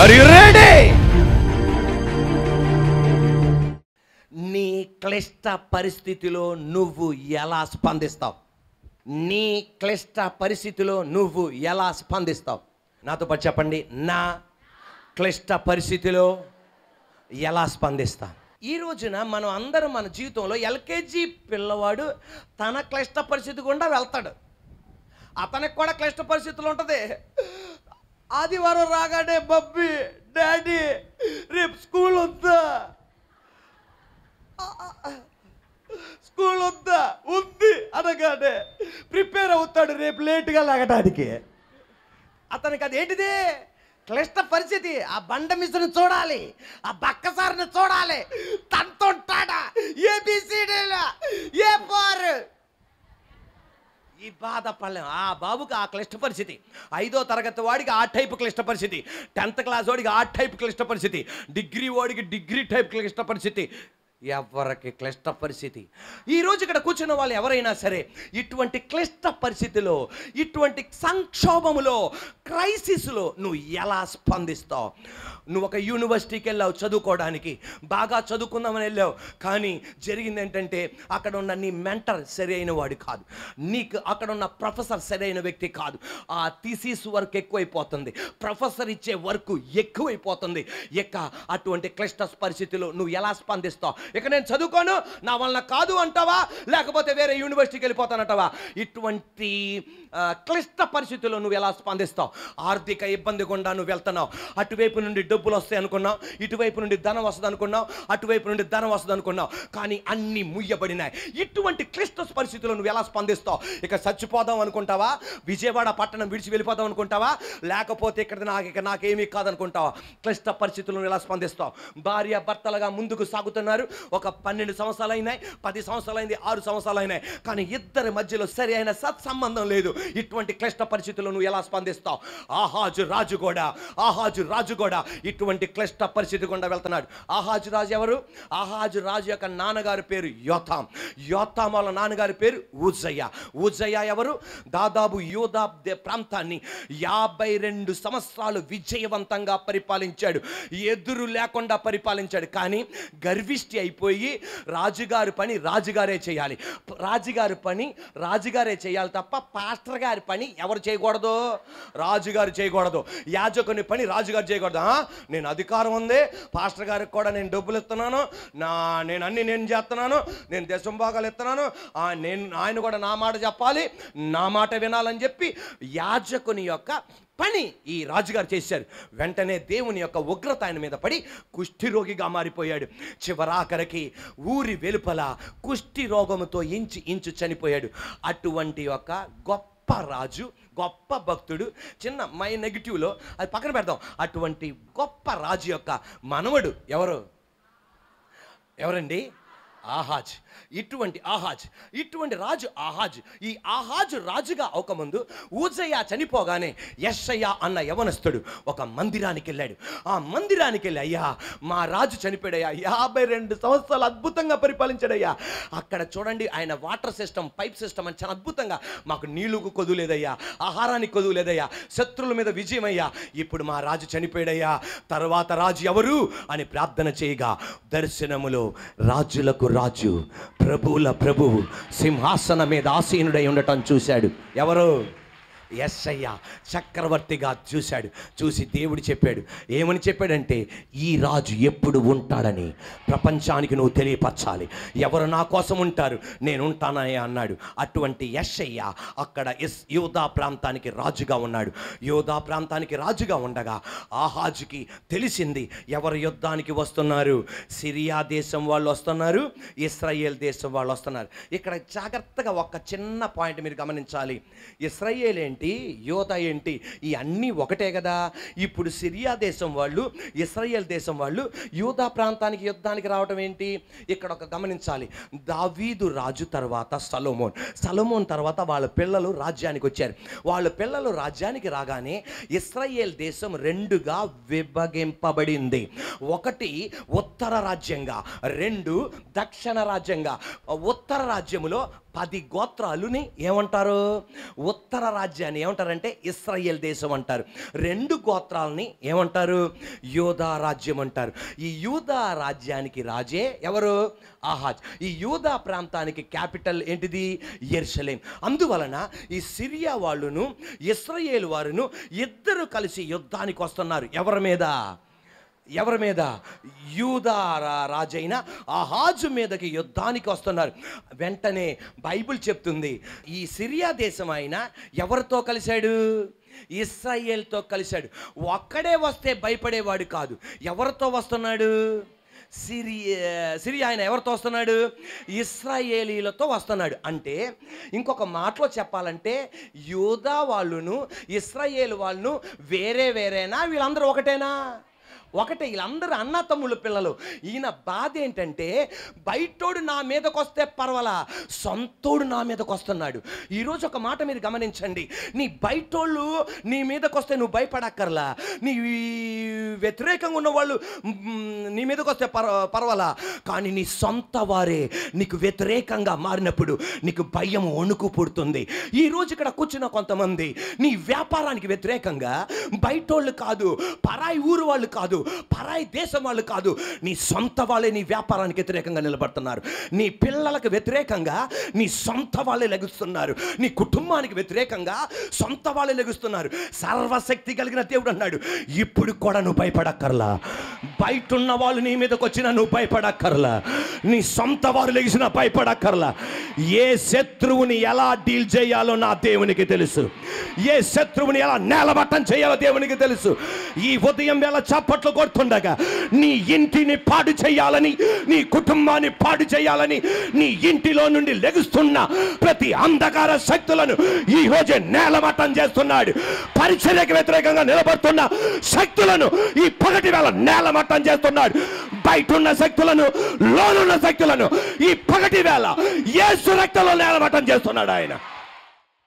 Are you ready? నీ క్లిష్ట పరిస్థితిలో నువ్వు ఎలా స్పందిస్తావు నీ క్లిష్ట పరిస్థితిలో నువ్వు ఎలా స్పందిస్తావు నాతో పాటు చెప్పండి నా క్లిష్ట పరిస్థితిలో ఎలా స్పందిస్తా ఈ రోజున మనం అందరం మన జీవితంలో ఎల్కేజీ పిల్లవాడు తన క్లిష్ట పరిస్థితి గుండా వెళ్తాడు అతనికి కూడా క్లిష్ట పరిస్థితులు ఉంటుంది ఆదివారం రాగానే మమ్మీ డాడీ రేపు స్కూల్ ఉందా స్కూల్ ఉందా ఉంది అనగానే ప్రిపేర్ అవుతాడు రేపు లేట్గా లాగటానికి అతనికి అది ఏంటిది క్లిష్ట పరిస్థితి ఆ బండ మిస్సును చూడాలి ఆ బక్కసారిని చూడాలి తనతో ఉంటాడా ఏబిసిడీలా ఏ ఫార్ ఈ బాధ పళ్ళెం ఆ బాబుకి ఆ క్లిష్ట పరిస్థితి ఐదో తరగతి వాడికి ఆ టైప్ క్లిష్ట పరిస్థితి టెన్త్ క్లాస్ వాడికి ఆ టైప్ క్లిష్ట పరిస్థితి డిగ్రీ వాడికి డిగ్రీ టైప్ క్లిష్ట పరిస్థితి ఎవరికి క్లిష్ట పరిస్థితి ఈరోజు ఇక్కడ కూర్చున్న వాళ్ళు ఎవరైనా సరే ఇటువంటి క్లిష్ట పరిస్థితిలో ఇటువంటి సంక్షోభములో క్రైసిస్లో నువ్వు ఎలా స్పందిస్తావు నువ్వు ఒక యూనివర్సిటీకి వెళ్ళావు చదువుకోవడానికి బాగా చదువుకుందామని వెళ్ళావు కానీ జరిగింది ఏంటంటే అక్కడ ఉన్న నీ మెంటర్ సరైన వాడు కాదు నీకు అక్కడ ఉన్న ప్రొఫెసర్ సరైన వ్యక్తి కాదు ఆ థీసీస్ వర్క్ ఎక్కువైపోతుంది ప్రొఫెసర్ ఇచ్చే వర్క్ ఎక్కువైపోతుంది ఎక్క అటువంటి క్లిష్ట పరిస్థితిలో నువ్వు ఎలా స్పందిస్తావు ఇక నేను చదువుకోను నా వలన కాదు అంటావా లేకపోతే వేరే యూనివర్సిటీకి వెళ్ళిపోతానంటావా ఇటువంటి క్లిష్ట పరిస్థితుల్లో నువ్వు ఎలా స్పందిస్తావు ఆర్థిక ఇబ్బంది గుండా నువ్వు వెళ్తున్నావు అటువైపు నుండి డబ్బులు వస్తాయి అనుకున్నావు ఇటువైపు నుండి ధనం వస్తుంది అనుకున్నావు అటువైపు నుండి ధనం వస్తుంది అనుకున్నావు కానీ అన్నీ ముయ్యబడినాయి ఇటువంటి క్లిష్ట పరిస్థితుల్లో నువ్వు ఎలా స్పందిస్తావు ఇక చచ్చిపోదాం అనుకుంటావా విజయవాడ పట్టణం విడిచి వెళ్ళిపోదాం అనుకుంటావా లేకపోతే ఇక్కడ నాకు ఇక నాకేమీ కాదనుకుంటావా క్లిష్ట పరిస్థితులను ఎలా స్పందిస్తావు భార్య భర్తలుగా ముందుకు సాగుతున్నారు ఒక పన్నెండు సంవత్సరాలు అయినాయి పది సంవత్సరాలు అయింది ఆరు సంవత్సరాలు అయినాయి కానీ ఇద్దరి మధ్యలో సరి అయిన సత్సంబంధం లేదు ఇటువంటి క్లిష్ట పరిస్థితులు నువ్వు ఎలా స్పందిస్తావు ఆహాజు రాజు కూడా ఆహాజు రాజు కూడా ఇటువంటి క్లిష్ట పరిస్థితి గుండా వెళ్తున్నాడు ఆహాజు రాజు ఎవరు ఆహాజు రాజు యొక్క నాన్నగారి పేరు యోతాం యోతాం వాళ్ళ నాన్నగారి పేరు ఉజయ్య ఉజయ్య ఎవరు దాదాపు యోధా ప్రాంతాన్ని యాభై రెండు సంవత్సరాలు విజయవంతంగా పరిపాలించాడు ఎదురు లేకుండా పరిపాలించాడు కానీ గర్విష్టి అయి అయిపోయి రాజుగారి పని రాజుగారే చేయాలి రాజుగారి పని రాజుగారే చేయాలి తప్ప పాస్టర్ గారి పని ఎవరు చేయకూడదు రాజుగారు చేయకూడదు యాజకుని పని రాజుగారు చేయకూడదు నేను అధికారం ఉంది పాస్టర్ గారికి కూడా నేను డబ్బులు ఇస్తున్నాను నా నేను అన్ని నేను చేస్తున్నాను నేను దేశం భాగాలు ఇస్తున్నాను నేను ఆయన కూడా నా మాట చెప్పాలి నా మాట వినాలని చెప్పి యాజకుని యొక్క పని ఈ రాజుగారు చేశారు వెంటనే దేవుని యొక్క ఉగ్రత ఆయన మీద పడి కుష్ఠిరోగిగా మారిపోయాడు చివరాఖరికి ఊరి వెలుపల కుష్ఠి రోగముతో ఇంచు ఇంచు చనిపోయాడు అటువంటి యొక్క గొప్ప రాజు గొప్ప భక్తుడు చిన్న మై నెగిటివ్లో అది పక్కన పెడదాం అటువంటి గొప్ప రాజు యొక్క మనవడు ఎవరు ఎవరండి ఆహాజ్ ఇటువంటి ఆహాజ్ ఇటువంటి రాజు ఆహాజ్ ఈ ఆహాజ్ రాజుగా ఒక ముందు ఊజయ్య చనిపోగానే ఎస్సయ్య అన్న యవనస్తుడు ఒక మందిరానికి వెళ్ళాడు ఆ మందిరానికి వెళ్ళి అయ్యా మా రాజు చనిపోయాడయ్యా యాభై రెండు సంవత్సరాలు అద్భుతంగా పరిపాలించాడయ్యా అక్కడ చూడండి ఆయన వాటర్ సిస్టమ్ పైప్ సిస్టమ్ అని చాలా అద్భుతంగా మాకు నీళ్లకు కొదులేదయ్యా ఆహారానికి కొదులేదయ్యా శత్రువుల మీద విజయమయ్యా ఇప్పుడు మా రాజు చనిపోయాడయ్యా తర్వాత రాజు ఎవరు అని ప్రార్థన చేయగా దర్శనములో రాజులకు రాజు ప్రభువుల ప్రభువు సింహాసనం మీద ఆసీనుడై ఉండటం చూశాడు ఎవరు అయ్యా చక్రవర్తిగా చూశాడు చూసి దేవుడు చెప్పాడు ఏమని చెప్పాడంటే ఈ రాజు ఎప్పుడు ఉంటాడని ప్రపంచానికి నువ్వు తెలియపరచాలి ఎవరు నా కోసం ఉంటారు నేను ఉంటానని అన్నాడు అటువంటి యశయ్య అక్కడ ఎస్ యోధా ప్రాంతానికి రాజుగా ఉన్నాడు యోధా ప్రాంతానికి రాజుగా ఉండగా ఆ హాజుకి తెలిసింది ఎవరు యుద్ధానికి వస్తున్నారు సిరియా దేశం వాళ్ళు వస్తున్నారు ఇస్రాయేల్ దేశం వాళ్ళు వస్తున్నారు ఇక్కడ జాగ్రత్తగా ఒక చిన్న పాయింట్ మీరు గమనించాలి ఇస్రాయేల్ ఏంటి ఏంటి యువత ఏంటి ఈ అన్నీ ఒకటే కదా ఇప్పుడు సిరియా దేశం వాళ్ళు ఇస్రాయేల్ దేశం వాళ్ళు యువత ప్రాంతానికి యుద్ధానికి రావడం ఏంటి ఇక్కడ ఒక గమనించాలి దావీదు రాజు తర్వాత సలోమోన్ సలోమోన్ తర్వాత వాళ్ళ పిల్లలు రాజ్యానికి వచ్చారు వాళ్ళ పిల్లలు రాజ్యానికి రాగానే ఇస్రాయేల్ దేశం రెండుగా విభగింపబడింది ఒకటి ఉత్తర రాజ్యంగా రెండు దక్షిణ రాజ్యంగా ఉత్తర రాజ్యములో పది గోత్రాలుని ఏమంటారు ఉత్తర రాజ్యాన్ని దాన్ని ఏమంటారంటే ఇస్రాయేల్ దేశం అంటారు రెండు గోత్రాలని ఏమంటారు యూదా రాజ్యం అంటారు ఈ యూదా రాజ్యానికి రాజే ఎవరు ఆహాజ్ ఈ యూదా ప్రాంతానికి క్యాపిటల్ ఏంటిది ఎర్షలేం అందువలన ఈ సిరియా వాళ్ళును ఇస్రాయేల్ వారును ఇద్దరు కలిసి యుద్ధానికి వస్తున్నారు ఎవరి మీద ఎవరి మీద యూదా రాజైన ఆ హాజు మీదకి యుద్ధానికి వస్తున్నారు వెంటనే బైబిల్ చెప్తుంది ఈ సిరియా దేశం ఆయన ఎవరితో కలిశాడు ఇస్రాయేల్తో కలిశాడు ఒక్కడే వస్తే భయపడేవాడు కాదు ఎవరితో వస్తున్నాడు సిరి సిరియా ఆయన ఎవరితో వస్తున్నాడు ఇస్రాయేలీలతో వస్తున్నాడు అంటే ఇంకొక మాటలో చెప్పాలంటే యూదా వాళ్ళును ఇస్రాయేల్ వాళ్ళను వేరే వేరేనా వీళ్ళందరూ ఒకటేనా ఒకటే వీళ్ళందరూ అన్న తమ్ముళ్ళ పిల్లలు ఈయన బాధ ఏంటంటే బయటోడు నా మీదకి వస్తే పర్వాలా సొంతోడు నా మీదకి వస్తున్నాడు ఈరోజు ఒక మాట మీరు గమనించండి నీ బయటోళ్ళు నీ మీదకి వస్తే నువ్వు భయపడక్కర్లా నీ వ్యతిరేకంగా ఉన్న వాళ్ళు నీ మీదకి వస్తే పర్ కానీ నీ సొంత వారే నీకు వ్యతిరేకంగా మారినప్పుడు నీకు భయం వణుకు పుడుతుంది ఈరోజు ఇక్కడ కూర్చున్న కొంతమంది నీ వ్యాపారానికి వ్యతిరేకంగా బయటోళ్ళు కాదు పరాయి ఊరు వాళ్ళు కాదు పరాయి దేశం వాళ్ళు కాదు నీ సొంత వాళ్ళే నీ వ్యాపారానికి వ్యతిరేకంగా నిలబడుతున్నారు నీ పిల్లలకు వ్యతిరేకంగా నీ సొంత వాళ్ళే లెగుస్తున్నారు నీ కుటుంబానికి వ్యతిరేకంగా సొంత వాళ్ళే లెగుస్తున్నారు సర్వశక్తి కలిగిన దేవుడు అన్నాడు ఇప్పుడు కూడా నువ్వు భయపడక్కర్లా బయట ఉన్న వాళ్ళు నీ మీదకి వచ్చినా నువ్వు భయపడక్కర్లా నీ సొంత వారు లెగిసినా భయపడక్కర్లా ఏ శత్రువుని ఎలా డీల్ చేయాలో నా దేవునికి తెలుసు ఏ శత్రువుని ఎలా నేలబట్టం చేయాలో దేవునికి తెలుసు ఈ ఉదయం వేళ చప్పట్లు కొడుతుండగా నీ ఇంటిని పాడు చేయాలని నీ కుటుంబాన్ని పాడు చేయాలని నీ ఇంటిలో నుండి లెగుస్తున్న ప్రతి అంధకార శక్తులను ఈ రోజే నేలమట్టం చేస్తున్నాడు పరిచర్యకు వ్యతిరేకంగా నిలబడుతున్న శక్తులను ఈ పగటి వేళ నేలమట్టం చేస్తున్నాడు బయట ఉన్న శక్తులను లోనున్న శక్తులను ఈ పగటి వేళ ఏ సురక్తలో నేలమట్టం చేస్తున్నాడు ఆయన